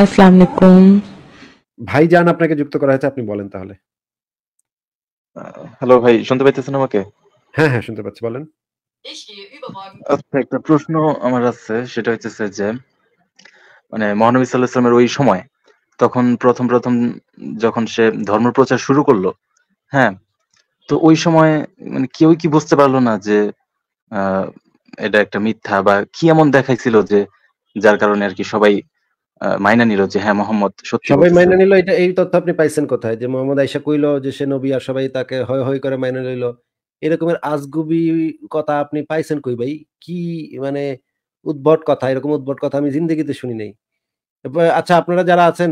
আসসালামু আলাইকুম ভাইজান আপনাকে যুক্ত করা হয়েছে আপনি বলেন তাহলে হ্যালো ভাই শুনতে পাইতেছেন আমাকে হ্যাঁ হ্যাঁ শুনতে পাচ্ছি বলেন আচ্ছা একটা প্রশ্ন আমার আছে সেটা হচ্ছে যে মানে মহানবী সাল্লাহ ওই সময় তখন প্রথম প্রথম যখন সে ধর্ম প্রচার শুরু করলো হ্যাঁ তো ওই সময় মানে কেউ কি বুঝতে পারলো না যে এটা একটা মিথ্যা বা কি এমন দেখাইছিল যে যার কারণে আর কি সবাই মাইনা নিল যে হ্যাঁ মোহাম্মদ সত্যি সবাই মাইনা নিল এটা এই তথ্য আপনি পাইছেন কোথায় যে মোহাম্মদ কইল যে সে নবী আর সবাই তাকে হয় হয় করে মাইনা এরকমের আজগুবি কথা আপনি পাইছেন কই ভাই কি মানে উদ্ভট কথা এরকম উদ্ভট কথা আমি জিন্দগিতে শুনি নাই আচ্ছা আপনারা যারা আছেন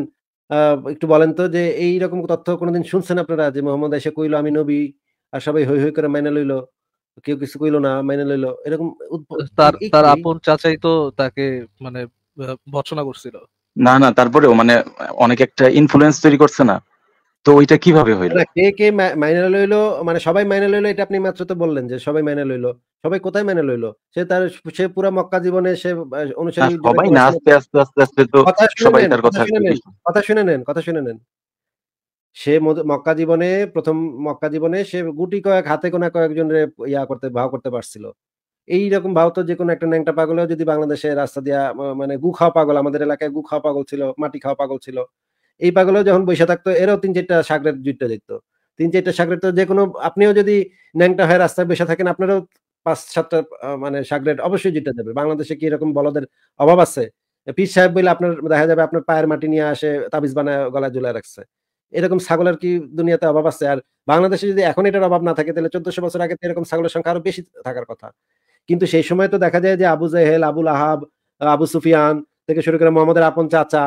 একটু বলেন তো যে এই রকম তথ্য কোনোদিন শুনছেন আপনারা যে মোহাম্মদ আয়েশা কইল আমি নবী আর সবাই হই হই করে মাইনা লইল কেউ কিছু কইলো না মাইনা লইল এরকম তার তার আপন চাচাই তো তাকে মানে ভর্সনা করছিল না না তারপরেও মানে অনেক একটা ইনফ্লুয়েন্স তৈরি করছে না তো ওইটা কিভাবে হইলো কে কে মাইনে লইলো মানে সবাই মাইনে লইলো এটা আপনি মাত্র তো বললেন যে সবাই মাইনে লইলো সবাই কোথায় মেনে লইলো সে তার সে পুরো মক্কা জীবনে সে অনুসারী সবাই না আস্তে আস্তে আস্তে আস্তে তো সবাই তার কথা কথা শুনে নেন কথা শুনে নেন সে মক্কা জীবনে প্রথম মক্কা জীবনে সে গুটি কয়েক হাতে কোনা কয়েকজন ইয়া করতে ভাও করতে পারছিল এইরকম ভারতের যে কোনো একটা ন্যাংটা পাগল যদি বাংলাদেশে রাস্তা দিয়া মানে গু খাওয়া পাগল আমাদের এলাকায় গু খাওয়া পাগল ছিল মাটি খাওয়া পাগল ছিল এই পাগলেও যখন বসে থাকতো এরাও তিন চারটা সাগরের জুটটা দেখতো তিন চারটা সাগরের তো যে কোনো আপনিও যদি ন্যাংটা হয়ে রাস্তায় বসে থাকেন আপনারও পাঁচ সাতটা মানে সাগরেট অবশ্যই জিতে দেবে বাংলাদেশে কি এরকম বলদের অভাব আছে পীর সাহেব বলে আপনার দেখা যাবে আপনার পায়ের মাটি নিয়ে আসে তাবিজ বানায় গলায় জুলায় রাখছে এরকম ছাগলের কি দুনিয়াতে অভাব আছে আর বাংলাদেশে যদি এখন এটার অভাব না থাকে তাহলে চোদ্দশো বছর আগে এরকম ছাগলের সংখ্যা আরো বেশি থাকার কথা কিন্তু সেই সময় তো দেখা যায় যে আবু জাহেল আবুল আহাব আবু সুফিয়ান থেকে শুরু করে মোহাম্মদের আপন চাচা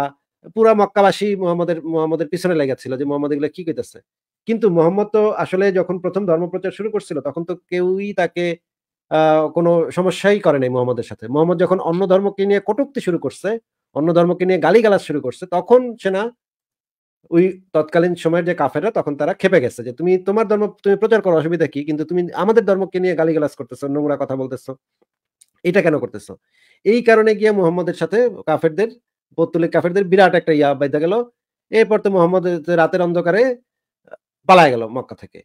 পুরা মক্কাবাসী মোহাম্মদের মোহাম্মদের পিছনে লেগেছিল যে মোহাম্মদ এগুলো কি কইতেছে কিন্তু মোহাম্মদ তো আসলে যখন প্রথম ধর্মপ্রচার শুরু করছিল তখন তো কেউই তাকে কোনো সমস্যাই করে নাই মোহাম্মদের সাথে মোহাম্মদ যখন অন্য ধর্মকে নিয়ে কটুক্তি শুরু করছে অন্য ধর্মকে নিয়ে গালিগালাজ শুরু করছে তখন সেনা ওই তৎকালীন সময়ের যে কাফেরা তখন তারা খেপে গেছে যে তুমি তোমার ধর্ম তুমি প্রচার করো অসুবিধা কি কিন্তু তুমি আমাদের ধর্মকে নিয়ে গালিগালাজ করতেছো নোংরা কথা বলতেছো এটা কেন করতেছো এই কারণে গিয়ে মোহাম্মদের সাথে কাফেরদের পত্তুলিক কাফেরদের বিরাট একটা ইয়া বাইতে গেল এরপর তো মোহাম্মদ রাতের অন্ধকারে পালায় গেল মক্কা থেকে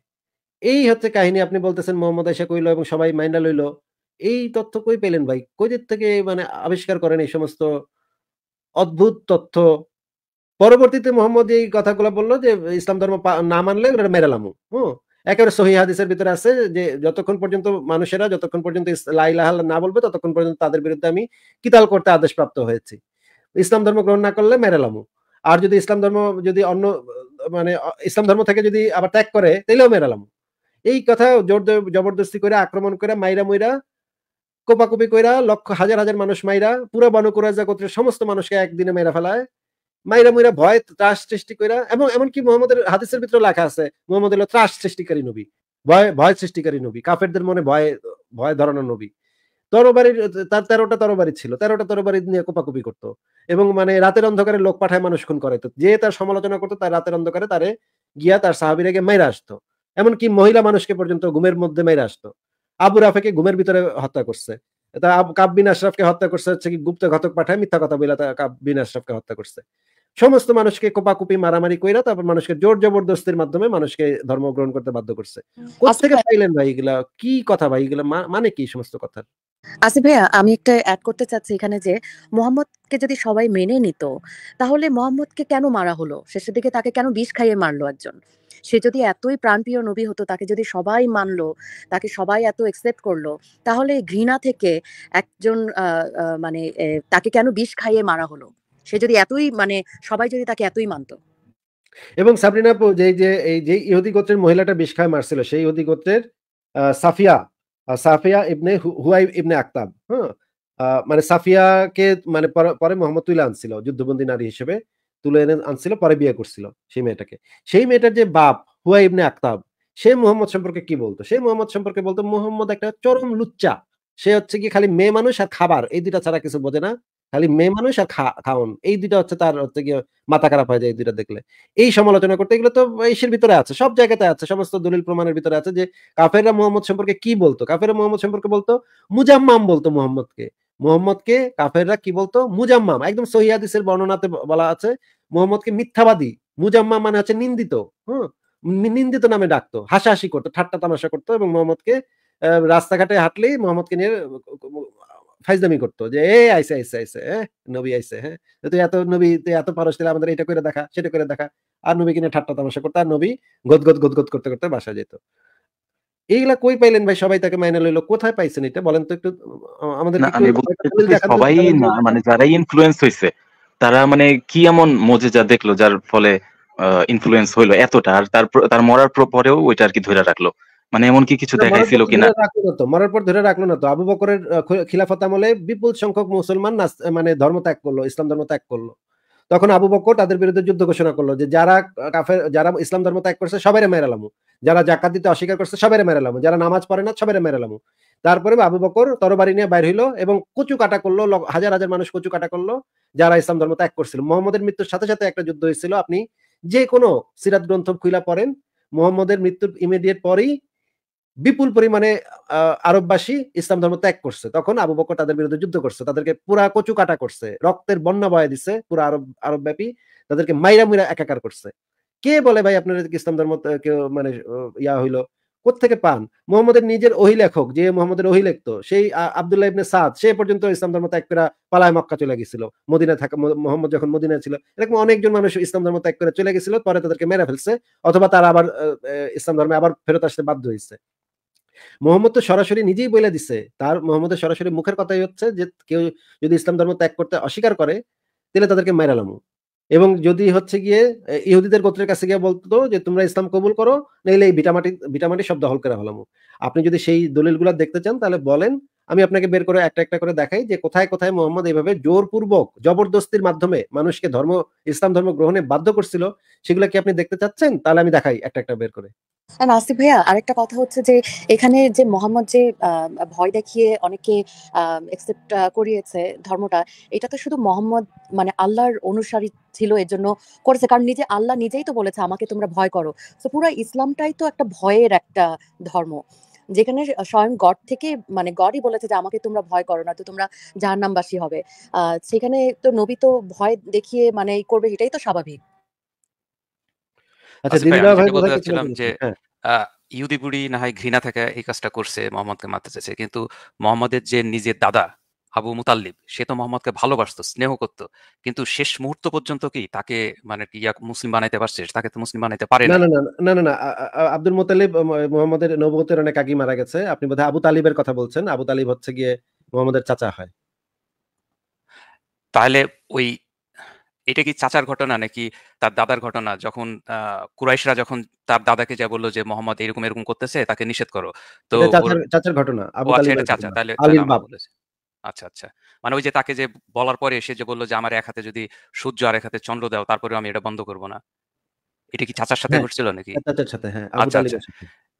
এই হচ্ছে কাহিনী আপনি বলতেছেন মোহাম্মদ এসে কইল এবং সবাই মাইন্ডা লইল এই তথ্য কই পেলেন ভাই কই থেকে মানে আবিষ্কার করেন এই সমস্ত অদ্ভুত তথ্য পরবর্তীতে মোহাম্মদ এই কথাগুলো বললো যে ইসলাম ধর্ম না মানলে মেরালামু হ্যাঁ একেবারে সহি হাদিসের ভিতরে আছে যে যতক্ষণ পর্যন্ত মানুষেরা যতক্ষণ পর্যন্ত লাইলাহাল না বলবে ততক্ষণ পর্যন্ত তাদের বিরুদ্ধে আমি কিতাল করতে আদেশ প্রাপ্ত হয়েছি ইসলাম ধর্ম গ্রহণ না করলে মেরালামু আর যদি ইসলাম ধর্ম যদি অন্য মানে ইসলাম ধর্ম থেকে যদি আবার ত্যাগ করে তাইলেও মেরালামু এই কথা জোর জবরদস্তি করে আক্রমণ করে মাইরা মুইরা কোপাকুপি কইরা লক্ষ হাজার হাজার মানুষ মাইরা পুরো বনকুরাজা গোত্রের সমস্ত মানুষকে একদিনে মেরা ফেলায় মাইরা মুইরা ভয় ত্রাস সৃষ্টি করা এবং এমনকি মোহাম্মদের হাদিসের ভিতরে লেখা আছে মোহাম্মদ হলো ত্রাস সৃষ্টিকারী নবী ভয় ভয় সৃষ্টিকারী নবী কাফেরদের মনে ভয় ভয় ধরানোর নবী তরবারির তার তেরোটা তরবারি ছিল তেরোটা তরবারি নিয়ে কোপাকুপি করতো এবং মানে রাতের অন্ধকারে লোক পাঠায় মানুষ খুন করে যে তার সমালোচনা করতো তার রাতের অন্ধকারে তারে গিয়া তার সাহাবির আগে মেয়েরা আসতো এমনকি মহিলা মানুষকে পর্যন্ত ঘুমের মধ্যে মেয়েরা আসতো আবু রাফেকে ঘুমের ভিতরে হত্যা করছে তা কাব্বিন আশরাফকে হত্যা করছে হচ্ছে কি গুপ্ত ঘাতক পাঠায় মিথ্যা কথা বলে কাব্বিন আশরাফকে হত্যা করছে সমস্ত মানুষকে কোপাকুপি মারামারি কইরা তারপর মানুষকে জোর জবরদস্তির মাধ্যমে মানুষকে ধর্ম গ্রহণ করতে বাধ্য করছে থেকে পাইলেন ভাই এগুলা কি কথা ভাই এগুলা মানে কি সমস্ত কথা আসিফ ভাইয়া আমি একটা অ্যাড করতে চাচ্ছি এখানে যে কে যদি সবাই মেনে নিত তাহলে মোহাম্মদ কে কেন মারা হলো শেষের দিকে তাকে কেন বিষ খাইয়ে মারলো একজন সে যদি এতই প্রাণপ্রিয় নবী হতো তাকে যদি সবাই মানলো তাকে সবাই এত এক্সেপ্ট করলো তাহলে ঘৃণা থেকে একজন মানে তাকে কেন বিষ খাইয়ে মারা হলো সে যদি এতই মানে সবাই যদি তাকে এতই মানত এবং সাবরিনা যে যে এই যে ইহুদি গোত্রের মহিলাটা বিষ খায় মারছিল সেই ইহুদি গোত্রের Safiya Safiya ibn Huyayy ibn Akhtab হ্যাঁ মানে সাফিয়াকে মানে পরে মোহাম্মদ তুলে আনছিল যুদ্ধবন্দী নারী হিসেবে তুলে এনে আনছিল পরে বিয়ে করছিল সেই মেয়েটাকে সেই মেয়েটার যে বাপ হুয়াই ইবনে আক্তাব সে মোহাম্মদ সম্পর্কে কি বলতো সে মোহাম্মদ সম্পর্কে বলতো মোহাম্মদ একটা চরম লুচ্চা সে হচ্ছে কি খালি মেয়ে মানুষ আর খাবার এই দুটা ছাড়া কিছু বোঝে না খালি মেয়ে মানুষ আর খাওন এই দুইটা হচ্ছে তার হচ্ছে গিয়ে মাথা খারাপ হয়ে যায় এই দুইটা দেখলে এই সমালোচনা করতে এগুলো তো এইসের ভিতরে আছে সব জায়গাতে আছে সমস্ত দলিল প্রমাণের ভিতরে আছে যে কাফেররা মোহাম্মদ সম্পর্কে কি বলতো কাফেররা মোহাম্মদ সম্পর্কে বলতো মুজাম্মাম বলতো মোহাম্মদকে মোহাম্মদকে কাফেররা কি বলতো মুজাম্মাম একদম সহিয়াদিসের বর্ণনাতে বলা আছে মোহাম্মদকে মিথ্যাবাদী মুজাম্মা মানে হচ্ছে নিন্দিত হম নিন্দিত নামে ডাকতো হাসাহাসি করতো ঠাট্টা তামাশা করতো এবং মোহাম্মদকে রাস্তাঘাটে হাঁটলেই মোহাম্মদকে নিয়ে ফাইজদামি করতো যে এ আইসে আইসে আইসে হ্যাঁ নবী আইসে হ্যাঁ তুই এত নবী তুই এত পারস আমাদের এটা করে দেখা সেটা করে দেখা আর নবী কিনে ঠাট্টা তামাশা করতো আর নবী গদ গদ গদ গদ করতে করতে বাসা যেত এইগুলা কই পাইলেন ভাই সবাই তাকে মাইনে লইলো কোথায় পাইছেন এটা বলেন তো একটু আমাদের সবাই না মানে যারাই ইনফ্লুয়েন্স হইছে তারা মানে কি এমন মজে যা দেখলো যার ফলে ইনফ্লুয়েন্স হইলো এতটা আর তার মরার পরেও ওইটা আর কি ধরে রাখলো মানে এমন কি কিছু দেখাইছিল কিনা মরার পর ধরে রাখলো না তো আবু বকরের খিলাফত আমলে বিপুল সংখ্যক মুসলমান মানে ধর্ম ত্যাগ করলো ইসলাম ধর্ম ত্যাগ করলো তখন আবু বক্কর তাদের বিরুদ্ধে যুদ্ধ ঘোষণা করলো যে যারা কাফের যারা ইসলাম ধর্ম ত্যাগ করছে সবাই লামু যারা জাকাত দিতে অস্বীকার করছে সবাই লামু যারা নামাজ পড়ে না সবাই লামু তারপরে আবু বকর তরবারি নিয়ে বাইর হইলো এবং কুচু কাটা করলো হাজার হাজার মানুষ কুচু কাটা করলো যারা ইসলাম ধর্ম ত্যাগ করছিল মোহাম্মদের মৃত্যুর সাথে সাথে একটা যুদ্ধ হয়েছিল আপনি যে কোনো সিরাত গ্রন্থ খুলা পড়েন মোহাম্মদের মৃত্যুর ইমিডিয়েট পরেই বিপুল পরিমাণে আরববাসী ইসলাম ধর্ম ত্যাগ করছে তখন আবু বকর তাদের বিরুদ্ধে যুদ্ধ করছে তাদেরকে পুরা কচু কাটা করছে রক্তের বন্যা বয়ে দিছে পুরো আরব আরব ব্যাপী তাদেরকে মাইরা মুইরা একাকার করছে কে বলে ভাই আপনারা ইসলাম ধর্ম কেউ মানে ইয়া হইলো কোথেকে পান মোহাম্মদের নিজের ওহি লেখক যে মোহাম্মদের ওহি লিখতো সেই আবদুল্লাহ ইবনে সাদ সে পর্যন্ত ইসলাম ধর্ম ত্যাগ করে পালায় মক্কা চলে গেছিল মদিনা থাকা মোহাম্মদ যখন মদিনা ছিল এরকম অনেকজন মানুষ ইসলাম ধর্ম ত্যাগ করে চলে গেছিল পরে তাদেরকে মেরে ফেলছে অথবা তারা আবার ইসলাম ধর্মে আবার ফেরত আসতে বাধ্য হয়েছে মোহাম্মদ তো সরাসরি নিজেই বলে দিছে তার মোহাম্মদের সরাসরি মুখের কথাই হচ্ছে যে কেউ যদি ইসলাম ধর্ম ত্যাগ করতে অস্বীকার করে তাহলে তাদেরকে মেরালামু এবং যদি হচ্ছে গিয়ে ইহুদিদের গোত্রের কাছে গিয়ে বলতো যে তোমরা ইসলাম কবুল করো নাহলে এই ভিটামাটি ভিটামাটি সব দখল করে হলাম আপনি যদি সেই দলিলগুলো দেখতে চান তাহলে বলেন আমি আপনাকে বের করে একটা একটা করে দেখাই যে কোথায় কোথায় মোহাম্মদ এইভাবে জোরপূর্বক জবরদস্তির মাধ্যমে মানুষকে ধর্ম ইসলাম ধর্ম গ্রহণে বাধ্য করছিল সেগুলো কি আপনি দেখতে চাচ্ছেন তাহলে আমি দেখাই একটা একটা বের করে আর আসিফ ভাইয়া আরেকটা কথা হচ্ছে যে এখানে যে মোহাম্মদ যে ভয় দেখিয়ে অনেকে অ্যাকসেপ্ট করিয়েছে ধর্মটা এটা তো শুধু মোহাম্মদ মানে আল্লাহর অনুসারী ছিল এর জন্য করেছে কারণ নিজে আল্লাহ নিজেই তো বলেছে আমাকে তোমরা ভয় করো তো পুরো ইসলামটাই তো একটা ভয়ের একটা ধর্ম যেখানে স্বয়ং গড থেকে মানে গডই বলেছে যে আমাকে তোমরা ভয় করো না তো তোমরা জাহান্নামবাসী হবে আহ সেখানে তো নবী তো ভয় দেখিয়ে মানে করবে এটাই তো স্বাভাবিক আচ্ছা, আচ্ছা হ্যাঁ। না হয় ঘৃণা থেকে এই কাজটা করছে মোহাম্মদকে মারতে চাইছে কিন্তু মোহাম্মদের যে নিজের দাদা আবু মুতাল্লিব সে তো মোহাম্মদকে স্নেহ করত কিন্তু শেষ মুহূর্ত পর্যন্ত কি তাকে মানে কি মুসলিম বানাইতে পারছে তাকে তো মুসলিম বানাইতে পারে না না না না আব্দুল মুতালিব মোহাম্মদের নবতের অনেক আগে মারা গেছে আপনি বোধহয় আবু তালিবের কথা বলছেন আবু তালিব হচ্ছে গিয়ে মোহাম্মদের চাচা হয় তাহলে ওই এটা কি চাচার ঘটনা নাকি তার দাদার ঘটনা যখন কুরাইশরা যখন তার দাদাকে যা বললো যে মোহাম্মদ এরকম এরকম করতেছে তাকে নিষেধ করো তো চাচার ঘটনা আচ্ছা, চাচা তাহলে আচ্ছা আচ্ছা মানে ওই যে তাকে যে বলার পরে সে যে বললো যে আমার এক হাতে যদি সূর্য আর এক হাতে চন্দ্র দাও তারপরে আমি এটা বন্ধ করব না এটা কি চাচার সাথে হ্যাঁ, ঘটছিল নাকি হ্যাঁ, আচ্ছা আচ্ছা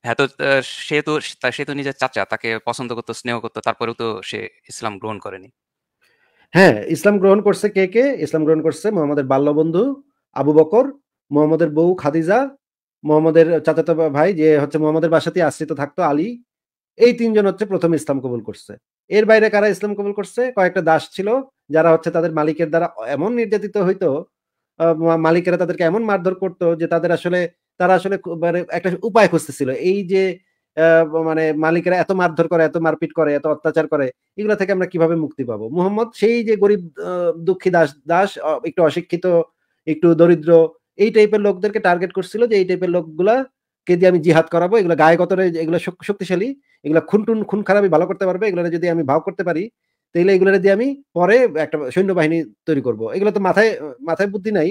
হ্যাঁ তো সে তো সে তো নিজের চাচা তাকে পছন্দ করতো স্নেহ করতো তারপরেও তো সে ইসলাম গ্রহণ করেনি হ্যাঁ ইসলাম গ্রহণ করছে কে কে ইসলাম গ্রহণ করছে মোহাম্মদের বাল্যবন্ধু আবু বকর মোহাম্মদের বউ খাদিজা মোহাম্মদের চাচাত ভাই যে হচ্ছে মোহাম্মদের বাসাতে আশ্রিত থাকতো আলী এই তিনজন হচ্ছে প্রথম ইসলাম কবুল করছে এর বাইরে কারা ইসলাম কবুল করছে কয়েকটা দাস ছিল যারা হচ্ছে তাদের মালিকের দ্বারা এমন নির্যাতিত হইতো মালিকেরা তাদেরকে এমন মারধর করতো যে তাদের আসলে তারা আসলে মানে একটা উপায় খুঁজতেছিল এই যে মানে মালিকেরা এত মারধর করে এত মারপিট করে এত অত্যাচার করে এগুলো থেকে আমরা কিভাবে মুক্তি পাবো মোহাম্মদ সেই যে গরিব দুঃখী দাস দাস একটু অশিক্ষিত একটু দরিদ্র এই টাইপের লোকদেরকে টার্গেট করছিল যে এই টাইপের লোকগুলা কে দিয়ে আমি জিহাদ করাবো এগুলো গায়ে এগুলো শক্তিশালী এগুলো খুনটুন খুন খারাপই ভালো করতে পারবে এগুলো যদি আমি ভাও করতে পারি তাহলে এগুলো দিয়ে আমি পরে একটা সৈন্যবাহিনী তৈরি করব এগুলো তো মাথায় মাথায় বুদ্ধি নাই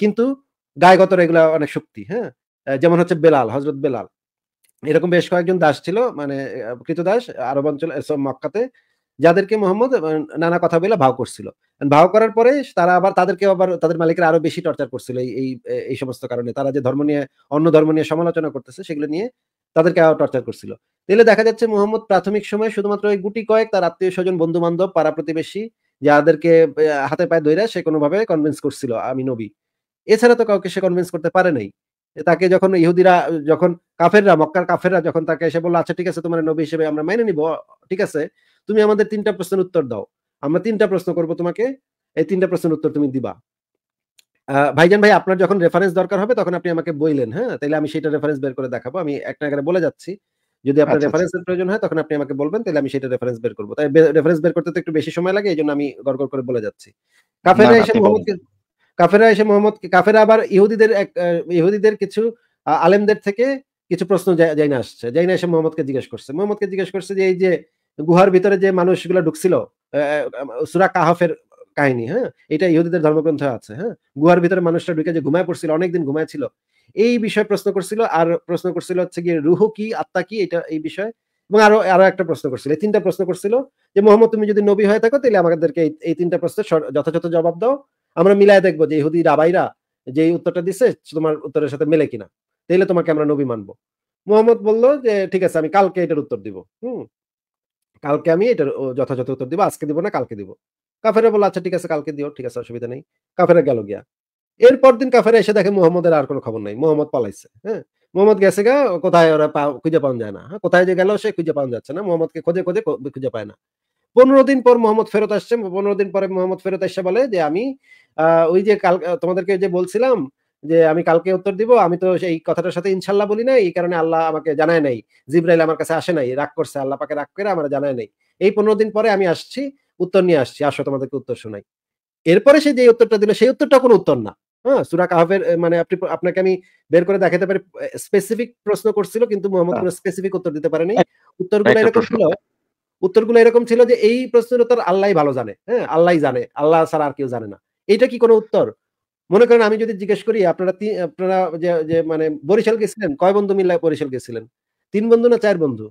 কিন্তু গায়ে গতরে এগুলো অনেক শক্তি হ্যাঁ যেমন হচ্ছে বেলাল হজরত বেলাল এরকম বেশ কয়েকজন দাস ছিল মানে কৃত দাস আরব অঞ্চল মক্কাতে যাদেরকে মোহাম্মদ নানা কথা বলে ভাও করছিল ভাও করার পরে তারা আবার তাদেরকে আবার তাদের মালিকের আরো বেশি টর্চার করছিল এই এই সমস্ত কারণে তারা যে ধর্ম নিয়ে অন্য ধর্ম নিয়ে সমালোচনা করতেছে সেগুলো নিয়ে তাদেরকে আরো টর্চার করছিল তাহলে দেখা যাচ্ছে মোহাম্মদ প্রাথমিক সময় শুধুমাত্র ওই গুটি কয়েক তার আত্মীয় স্বজন বন্ধু বান্ধব পাড়া প্রতিবেশী যাদেরকে হাতে পায়ে ধৈরা সে কোনোভাবে কনভিন্স করছিল আমি নবী এছাড়া তো কাউকে সে কনভিন্স করতে পারে নাই তাকে যখন ইহুদিরা যখন কাফেররা মক্কার কাফেররা যখন তাকে এসে বললো আচ্ছা ঠিক আছে তোমার নবী হিসেবে আমরা মেনে নিব ঠিক আছে তুমি আমাদের তিনটা প্রশ্নের উত্তর দাও আমরা তিনটা প্রশ্ন করব তোমাকে এই তিনটা প্রশ্নের উত্তর তুমি দিবা ভাইজান ভাই আপনার যখন রেফারেন্স দরকার হবে তখন আপনি আমাকে বইলেন হ্যাঁ তাহলে আমি সেটা রেফারেন্স বের করে দেখাবো আমি একটা আগে বলে যাচ্ছি যদি আপনার রেফারেন্সের আচ্ছা, আচ্ছা। প্রয়োজন হয় তখন আপনি আমাকে বলবেন তাহলে আমি সেটা রেফারেন্স বের করবো তাই রেফারেন্স বের করতে তো একটু বেশি সময় লাগে এই জন্য আমি গড়গড় করে বলে যাচ্ছি কাফেররা এসে মোহাম্মদকে কাফেরা এসে মোহাম্মদ কাফেরা আবার ইহুদিদের এক ইহুদিদের কিছু আলেমদের থেকে কিছু প্রশ্ন জাইনা আসছে জাইনা এসে মোহাম্মদকে জিজ্ঞেস করছে মোহাম্মদকে জিজ্ঞেস করছে যে এই যে গুহার ভিতরে যে মানুষগুলো ঢুকছিল সুরা কাহাফের কাহিনী হ্যাঁ এটা ইহুদিদের ধর্মগ্রন্থ আছে হ্যাঁ গুহার ভিতরে মানুষটা ঢুকে যে ঘুমায় পড়ছিল অনেকদিন ঘুমায় ছিল এই বিষয়ে প্রশ্ন করছিল আর প্রশ্ন করছিল হচ্ছে গিয়ে রুহ কি আত্মা কি এটা এই বিষয়ে এবং আরো আরো একটা প্রশ্ন করছিল এই তিনটা প্রশ্ন করছিল যে মোহাম্মদ তুমি যদি নবী হয়ে থাকো তাহলে আমাদেরকে এই তিনটা প্রশ্নের যথাযথ জবাব দাও আমরা মিলাই দেখবো যে ইহুদি রাবাইরা যে উত্তরটা দিছে তোমার উত্তরের সাথে মেলে কিনা তাইলে তোমাকে আমরা নবী মানবো মোহাম্মদ বললো যে ঠিক আছে আমি কালকে এটার উত্তর দিব হুম কালকে আমি এটার যথাযথ উত্তর দিব আজকে দিব না কালকে দিব কাফেরা বললো আচ্ছা ঠিক আছে কালকে দিও ঠিক আছে অসুবিধা নেই কাফেরা গেল গিয়া এরপর দিন কাফেরা এসে দেখে মোহাম্মদের আর কোনো খবর নাই মোহাম্মদ পালাইছে হ্যাঁ মোহাম্মদ গেছে গা কোথায় ওরা খুঁজে পাওয়া যায় না হ্যাঁ, কোথায় যে গেল সে খুঁজে পাওয়া যাচ্ছে না মোহাম্মদকে খোঁজে খোঁজে খুঁজে পায় না পনেরো দিন পর মোহাম্মদ ফেরত আসছে পনেরো দিন পরে মোহাম্মদ ফেরত এসে বলে যে আমি ওই যে কাল তোমাদেরকে যে বলছিলাম যে আমি কালকে উত্তর দিব আমি তো সেই কথাটার সাথে ইনশাল্লাহ বলি নাই এই কারণে আল্লাহ আমাকে জানায় নাই জিব্রাইল আমার কাছে আসে নাই রাগ করছে আল্লাহ পাকে রাগ করে আমার জানায় নাই এই পনেরো দিন পরে আমি আসছি উত্তর নিয়ে আসছি আসো তোমাদেরকে উত্তর শোনাই এরপরে সে যে উত্তরটা দিল সেই উত্তরটা কোনো উত্তর না হ্যাঁ সুরা কাহাবের মানে আপনি আপনাকে আমি বের করে দেখাতে পারি স্পেসিফিক প্রশ্ন করছিল কিন্তু মোহাম্মদ হ্যাঁ। কোনো স্পেসিফিক উত্তর দিতে পারেনি হ্যাঁ, উত্তরগুলো এরকম ছিল উত্তরগুলো এরকম ছিল যে এই প্রশ্নের উত্তর আল্লাহ ভালো জানে হ্যাঁ আল্লাহ জানে আল্লাহ ছাড়া আর কেউ জানে না এইটা কি কোনো উত্তর মনে করেন আমি যদি জিজ্ঞেস করি আপনারা আপনারা যে মানে বরিশাল গেছিলেন কয় বন্ধু মিল্লায় বরিশাল গেছিলেন তিন বন্ধু না চার বন্ধু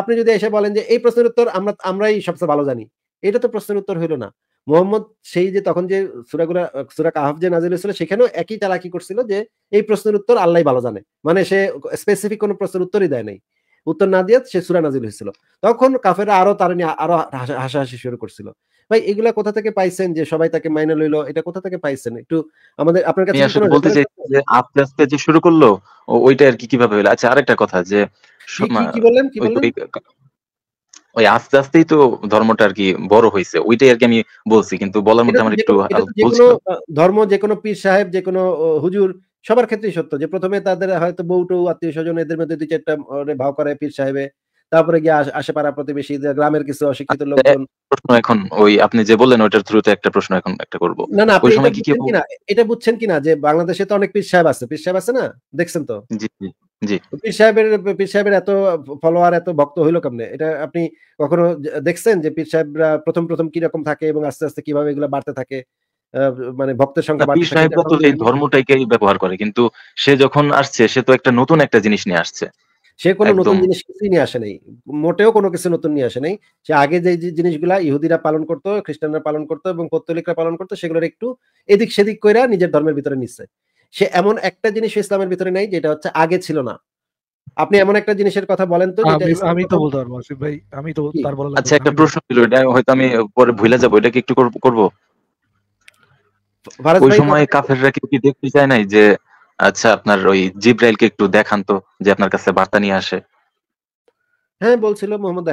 আপনি যদি এসে বলেন যে এই প্রশ্নের উত্তর আমরা আমরাই সবচেয়ে ভালো জানি এটা তো প্রশ্নের উত্তর হইলো না মোহাম্মদ সেই যে তখন যে সুরাগুলা সুরা কাহাফ যে নাজিল হয়েছিল সেখানেও একই চালাকি করছিল যে এই প্রশ্নের উত্তর আল্লাহ ভালো জানে মানে সে স্পেসিফিক কোনো প্রশ্নের উত্তরই দেয় নাই উত্তর না দিয়ে সে সুরা নাজিল হয়েছিল তখন কাফেরা আরো তার নিয়ে আরো হাসাহাসি শুরু করছিল ভাই এগুলা কোথা থেকে পাইছেন যে সবাই তাকে মাইনে লইলো এটা কোথা থেকে পাইছেন একটু আমাদের আপনার কাছে বলতে যে আস্তে আস্তে যে শুরু করলো ওইটা আর কি কিভাবে হলো আচ্ছা আরেকটা কথা যে কি বললেন কি বললেন ওই আস্তে আস্তেই তো ধর্মটা আর কি বড় হয়েছে ওইটাই আর কি আমি বলছি কিন্তু বলার মধ্যে আমার একটু ধর্ম যে কোনো পীর সাহেব যে কোনো হুজুর সবার ক্ষেত্রেই সত্য যে প্রথমে তাদের হয়তো বউটু আত্মীয় স্বজন এদের মধ্যে দু চারটা ভাও করায় পীর সাহেবে তারপরে গিয়ে আশেপাড়া প্রতিবেশী গ্রামের কিছু অশিক্ষিত আচ্ছা, লোকজন প্রশ্ন এখন ওই আপনি যে বললেন ওটার থ্রুতে একটা প্রশ্ন এখন একটা করব না না এটা বুঝছেন কিনা যে বাংলাদেশে তো অনেক পীর সাহেব আছে পীর সাহেব আছে না দেখছেন তো জি জি পীর সাহেবের পীর সাহেবের এত ফলোয়ার এত ভক্ত হইলো কেমনে এটা আপনি কখনো দেখছেন যে পীর সাহেবরা প্রথম প্রথম কিরকম থাকে এবং আস্তে আস্তে কিভাবে এগুলো বাড়তে থাকে মানে ভক্তের সংখ্যা বাড়তে সাহেবরা তো এই ধর্মটাকেই ব্যবহার করে কিন্তু সে যখন আসছে সে তো একটা নতুন একটা জিনিস নিয়ে আসছে সে কোনো নতুন জিনিস কিছুই নিয়ে আসে নাই মোটেও কোনো কিছু নতুন নিয়ে আসে নাই সে আগে যে জিনিসগুলা ইহুদিরা পালন করতো খ্রিস্টানরা পালন করতো এবং কত্তলিকরা পালন করতো সেগুলোর একটু এদিক সেদিক কইরা নিজের ধর্মের ভিতরে নিচ্ছে সে এমন একটা জিনিস ইসলামের ভিতরে নাই যেটা হচ্ছে আগে ছিল না আপনি এমন একটা জিনিসের কথা বলেন তো আমি তো বলতে পারবো আসিফ ভাই আমি তো তার বলা আচ্ছা একটা প্রশ্ন ছিল এটা হয়তো আমি পরে ভুলে যাব এটা কি একটু করব ওই সময় কাফেররা কেউ কি দেখতে চায় নাই যে আচ্ছা আপনার ওই একটু দেখান তো যে আপনার কাছে বার্তা নিয়ে আসে হ্যাঁ বলছিল মোহাম্মদ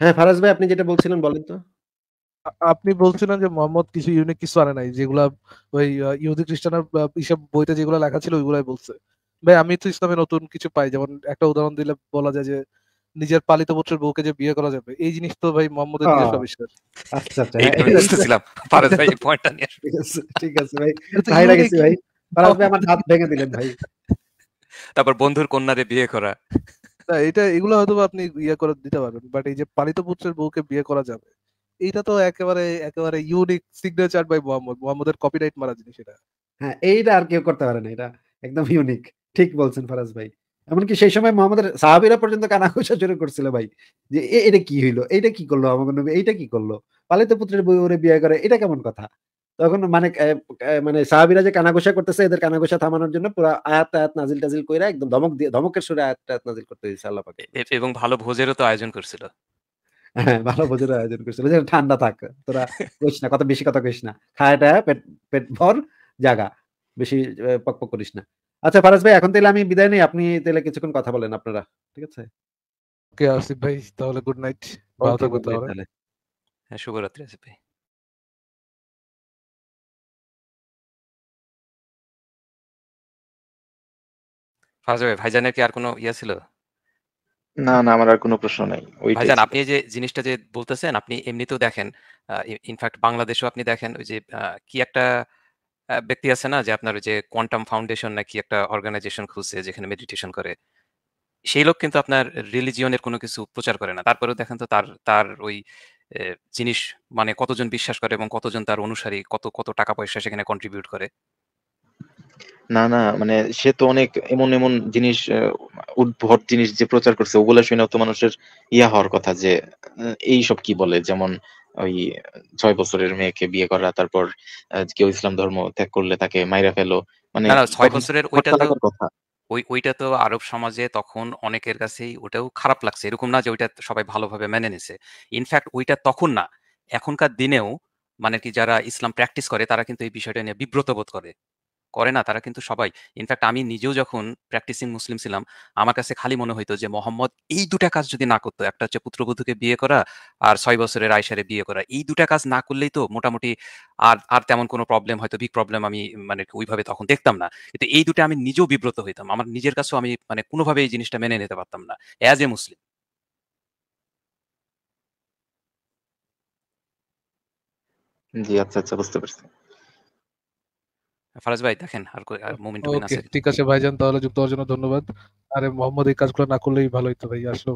হ্যাঁ ফারাজ ভাই আপনি যেটা বলছিলেন বলেন তো আপনি বলছিলেন যে মোহাম্মদ কিছু ইউনিক কিছু আনে নাই যেগুলা ওই ইহুদি খ্রিস্টানের হিসাব বইতে যেগুলো লেখা ছিল ওইগুলাই বলছে ভাই আমি তো ইসলামে নতুন কিছু পাই যেমন একটা উদাহরণ দিলে বলা যায় যে নিজের পালিত পুত্রের বউকে যে বিয়ে করা যাবে এই জিনিস তো ভাই মোহাম্মদের হ্যাঁ। নিজস্ব আবিষ্কার আচ্ছা আচ্ছা এই বুঝতেছিলাম ফারাজ ভাই পয়েন্টটা নিয়ে ঠিক আছে ভাই ভাই লাগেছে ভাই ফারাজ ভাই আমার হাত ভেঙে দিলেন ভাই তারপর বন্ধুর কন্যারে বিয়ে করা না এটা এগুলো হয়তো আপনি ইয়ে করে দিতে পারবেন বাট এই যে পালিত পুত্রের বউকে বিয়ে করা যাবে এটা তো একেবারে একেবারে ইউনিক সিগনেচার বাই মোহাম্মদ মোহাম্মদের কপিরাইট মারা জিনিস এটা হ্যাঁ এইটা আর কেউ করতে পারে না এটা একদম ইউনিক ঠিক বলছেন ফারাজ ভাই এমনকি সেই সময় মোহাম্মদের সাহাবিরা পর্যন্ত কানাঘোষা শুরু করছিল ভাই যে এটা কি হইলো এইটা কি করলো আমাকে নবী এইটা কি করলো পালিত পুত্রের বই ওরে বিয়ে করে এটা কেমন কথা তখন মানে মানে সাহাবিরা যে কানাঘোষা করতেছে এদের কানাঘোষা থামানোর জন্য পুরো আয়াত আয়াত নাজিল টাজিল কইরা একদম ধমক দিয়ে ধমকের সুরে আয়াত আয়াত নাজিল করতে দিয়েছে আল্লাহ পাকে এবং ভালো ভোজেরও তো আয়োজন করছিল হ্যাঁ ভালো ভোজেরও আয়োজন করছিল যে ঠান্ডা থাক তোরা কইস না কথা বেশি কথা কইস না খায়াটা পেট পেট ভর জাগা বেশি পক পক করিস না আচ্ছা ফারাজ ভাই এখন তাহলে আমি বিদায় নেই আপনি তাহলে কিছুক্ষণ কথা বলেন আপনারা ঠিক আছে ওকে আসিফ ভাই তাহলে গুড নাইট ভালো থাকবেন তাহলে হ্যাঁ শুভরাত্রি আসিফ ভাই ফারাজ ভাই ভাইজানের কি আর কোনো ইয়া ছিল না না আমার আর কোনো প্রশ্ন নাই ওই ভাইজান আপনি যে জিনিসটা যে বলতেছেন আপনি এমনিতেও দেখেন ইনফ্যাক্ট বাংলাদেশেও আপনি দেখেন ওই যে কি একটা ব্যক্তি আছে না যে আপনার যে কোয়ান্টাম ফাউন্ডেশন নাকি একটা অর্গানাইজেশন খুঁজছে যেখানে মেডিটেশন করে সেই লোক কিন্তু আপনার রিলিজিয়নের কোনো কিছু প্রচার করে না তারপরেও দেখেন তো তার তার ওই জিনিস মানে কতজন বিশ্বাস করে এবং কতজন তার অনুসারী কত কত টাকা পয়সা সেখানে কন্ট্রিবিউট করে না না মানে সে তো অনেক এমন এমন জিনিস উদ্ভট জিনিস যে প্রচার করছে ওগুলা শুনে তো মানুষের ইয়া হওয়ার কথা যে এই সব কি বলে যেমন ওই ছয় বছরের মেয়েকে বিয়ে করা তারপর কেউ ইসলাম ধর্ম ত্যাগ করলে তাকে মাইরা ফেলো মানে ছয় বছরের ওইটা তো ওই ওইটা তো আরব সমাজে তখন অনেকের কাছেই ওটাও খারাপ লাগছে এরকম না যে ওইটা সবাই ভালোভাবে মেনে নিছে ইনফ্যাক্ট ওইটা তখন না এখনকার দিনেও মানে কি যারা ইসলাম প্র্যাকটিস করে তারা কিন্তু এই বিষয়টা নিয়ে বিব্রত বোধ করে করে না তারা কিন্তু সবাই ইনফ্যাক্ট আমি নিজেও যখন প্র্যাকটিসিং মুসলিম ছিলাম আমার কাছে খালি মনে হইতো যে মোহাম্মদ এই দুটা কাজ যদি না করতো একটা হচ্ছে পুত্রবধূকে বিয়ে করা আর ছয় বছরের আয়সারে বিয়ে করা এই দুটা কাজ না করলেই তো মোটামুটি আর আর তেমন কোনো প্রবলেম হয়তো বিগ প্রবলেম আমি মানে ওইভাবে তখন দেখতাম না কিন্তু এই দুটা আমি নিজেও বিব্রত হইতাম আমার নিজের কাছেও আমি মানে কোনোভাবে এই জিনিসটা মেনে নিতে পারতাম না অ্যাজ এ মুসলিম জি আচ্ছা আচ্ছা বুঝতে পারছি ফারাজ ভাই দেখেন আর মোমেন্ট আছে ঠিক আছে ভাইজান তাহলে যুক্ত হওয়ার জন্য ধন্যবাদ আরে মোহাম্মদ এই কাজগুলো না করলেই ভালো হতো ভাই আসলে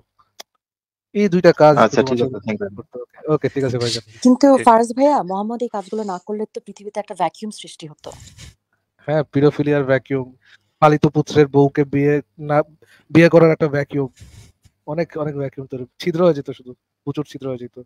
এই দুইটা কাজ আচ্ছা ঠিক আছে ওকে ঠিক আছে ভাইজান কিন্তু ফারাজ ভাইয়া মোহাম্মদ এই কাজগুলো না করলে তো পৃথিবীতে একটা ভ্যাকিউম সৃষ্টি হতো হ্যাঁ পিরোফিলিয়ার ভ্যাকিউম পালিত পুত্রের বউকে বিয়ে না বিয়ে করার একটা ভ্যাকিউম অনেক অনেক ভ্যাকিউম তৈরি ছিদ্র হয়ে যেত শুধু প্রচুর ছিদ্র হয়ে যেত